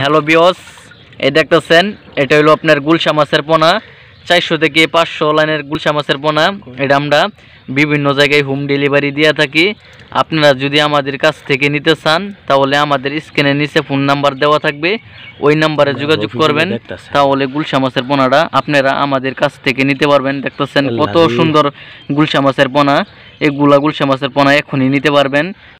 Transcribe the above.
hello বিয়স এই দেখতেছেন এটা হলো আপনার গুলশা মাছের পোনা চারশো থেকে পাঁচশো লাইনের গুলশা মাছের পোনা এটা আমরা বিভিন্ন জায়গায় হোম ডেলিভারি দিয়ে থাকি আপনারা যদি আমাদের কাছ থেকে নিতে চান তাহলে আমাদের স্ক্রিনের নিচে ফোন নাম্বার দেওয়া থাকবে ওই নাম্বারে যোগাযোগ করবেন তাহলে গুলশা মাছের পোনাটা আপনারা আমাদের কাছ থেকে নিতে পারবেন দেখতেছেন কত সুন্দর গুলশা মাছের পোনা এই গুলা গুলশা মাছের পোনা এখনই নিতে পারবেন